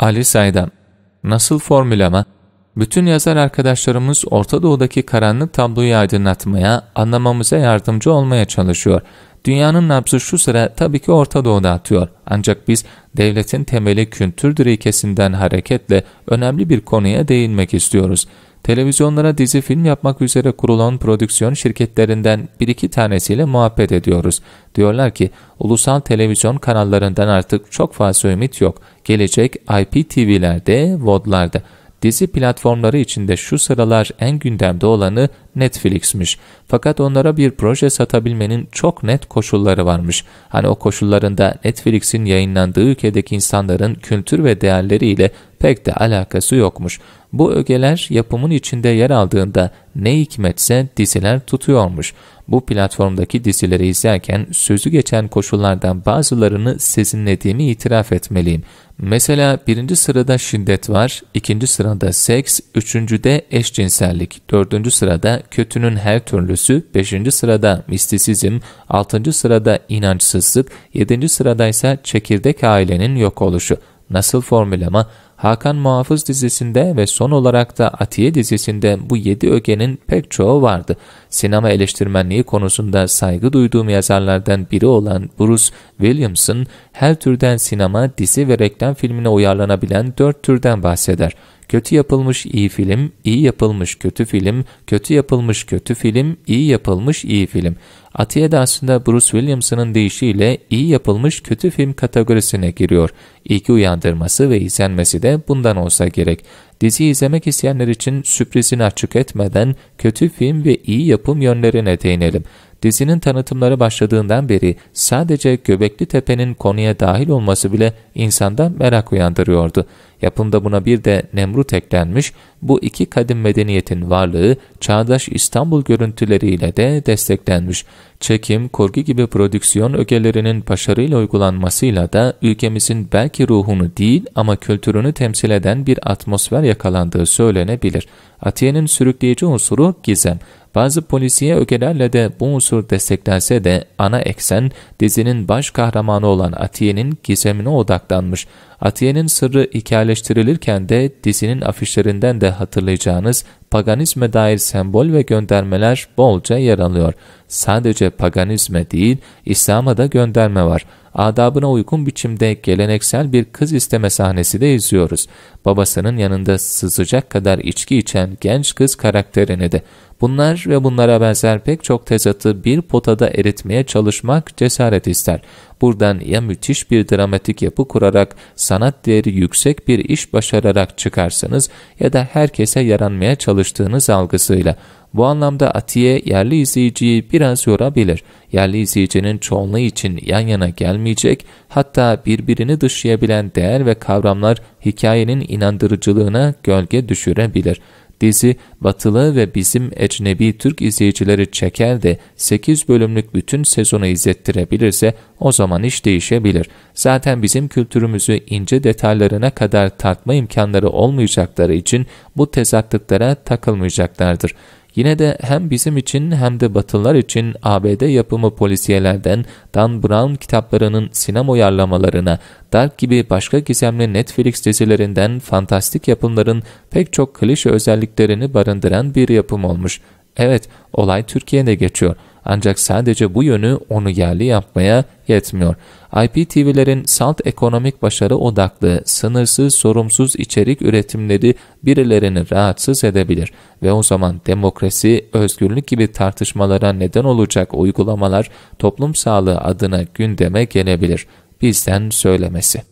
Ali Saydam Nasıl formül Bütün yazar arkadaşlarımız Orta Doğu'daki karanlık tabloyu aydınlatmaya, anlamamıza yardımcı olmaya çalışıyor. Dünyanın nabzı şu sıra tabii ki Orta Doğu'da atıyor. Ancak biz devletin temeli kültürdür ilkesinden hareketle önemli bir konuya değinmek istiyoruz. Televizyonlara dizi film yapmak üzere kurulan prodüksiyon şirketlerinden bir iki tanesiyle muhabbet ediyoruz. Diyorlar ki ulusal televizyon kanallarından artık çok fazla ümit yok. Gelecek IPTV'lerde, VOD'larda. Dizi platformları içinde şu sıralar en gündemde olanı Netflix'miş. Fakat onlara bir proje satabilmenin çok net koşulları varmış. Hani o koşullarında Netflix'in yayınlandığı ülkedeki insanların kültür ve değerleriyle pek de alakası yokmuş. Bu ögeler yapımın içinde yer aldığında ne hikmetse diziler tutuyormuş. Bu platformdaki dizileri izlerken sözü geçen koşullardan bazılarını sezinlediğimi itiraf etmeliyim. Mesela birinci sırada şiddet var, ikinci sırada seks, üçüncüde eşcinsellik, dördüncü sırada kötünün her türlüsü, beşinci sırada mistisizm, altıncı sırada inançsızlık, yedinci sırada ise çekirdek ailenin yok oluşu. Nasıl formülama? Hakan Muhafız dizisinde ve son olarak da Atiye dizisinde bu yedi ögenin pek çoğu vardı. Sinema eleştirmenliği konusunda saygı duyduğum yazarlardan biri olan Bruce Williamson, her türden sinema, dizi ve reklam filmine uyarlanabilen dört türden bahseder. Kötü yapılmış iyi film, iyi yapılmış kötü film, kötü yapılmış kötü film, iyi yapılmış iyi film. Atiye de aslında Bruce Williamson'ın deyişiyle iyi yapılmış kötü film kategorisine giriyor. İlgi uyandırması ve izlenmesi de de bundan olsa gerek. Dizi izlemek isteyenler için sürprizini açık etmeden kötü film ve iyi yapım yönlerine değinelim. Dizinin tanıtımları başladığından beri sadece Göbekli Tepe'nin konuya dahil olması bile insanda merak uyandırıyordu. Yapımda buna bir de Nemrut eklenmiş, bu iki kadim medeniyetin varlığı çağdaş İstanbul görüntüleriyle de desteklenmiş. Çekim, kurgu gibi prodüksiyon ögelerinin başarıyla uygulanmasıyla da ülkemizin belki ruhunu değil ama kültürünü temsil eden bir atmosfer yakalandığı söylenebilir. Atiye'nin sürükleyici unsuru gizem. Bazı polisiye ögelerle de bu unsur desteklense de ana eksen dizinin baş kahramanı olan Atiye'nin gizemine odaklanmış. Atiye'nin sırrı hikaye eleştirilirken de dizinin afişlerinden de hatırlayacağınız paganizme dair sembol ve göndermeler bolca yer alıyor. Sadece paganizme değil, İslam'a da gönderme var. Adabına uygun biçimde geleneksel bir kız isteme sahnesi de izliyoruz. Babasının yanında sızacak kadar içki içen genç kız karakterini de. Bunlar ve bunlara benzer pek çok tezatı bir potada eritmeye çalışmak cesaret ister. Buradan ya müthiş bir dramatik yapı kurarak sanat değeri yüksek bir iş başararak çıkarsınız ya da herkese yaranmaya çalışırsınız çalıştığınız algısıyla. Bu anlamda Atiye yerli izleyiciyi biraz yorabilir. Yerli izleyicinin çoğunluğu için yan yana gelmeyecek, hatta birbirini dışlayabilen değer ve kavramlar hikayenin inandırıcılığına gölge düşürebilir. Dizi batılı ve bizim ecnebi Türk izleyicileri çeker de 8 bölümlük bütün sezonu izlettirebilirse o zaman iş değişebilir. Zaten bizim kültürümüzü ince detaylarına kadar tartma imkanları olmayacakları için bu tezatlıklara takılmayacaklardır. Yine de hem bizim için hem de Batılılar için ABD yapımı polisiyelerden Dan Brown kitaplarının sinema uyarlamalarına, Dark gibi başka gizemli Netflix dizilerinden fantastik yapımların pek çok klişe özelliklerini barındıran bir yapım olmuş. Evet, olay Türkiye'de geçiyor.'' Ancak sadece bu yönü onu yerli yapmaya yetmiyor. IPTV'lerin salt ekonomik başarı odaklı, sınırsız, sorumsuz içerik üretimleri birilerini rahatsız edebilir ve o zaman demokrasi, özgürlük gibi tartışmalara neden olacak uygulamalar toplum sağlığı adına gündeme gelebilir. Bizden söylemesi.